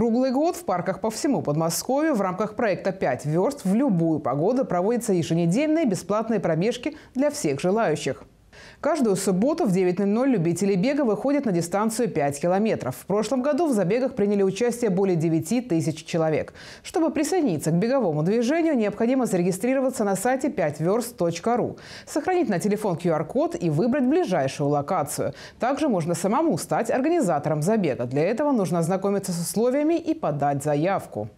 Круглый год в парках по всему Подмосковью в рамках проекта «Пять верст» в любую погоду проводятся еженедельные бесплатные пробежки для всех желающих. Каждую субботу в 9.00 любители бега выходят на дистанцию 5 километров. В прошлом году в забегах приняли участие более 9 тысяч человек. Чтобы присоединиться к беговому движению, необходимо зарегистрироваться на сайте 5верст.ру, сохранить на телефон QR-код и выбрать ближайшую локацию. Также можно самому стать организатором забега. Для этого нужно ознакомиться с условиями и подать заявку.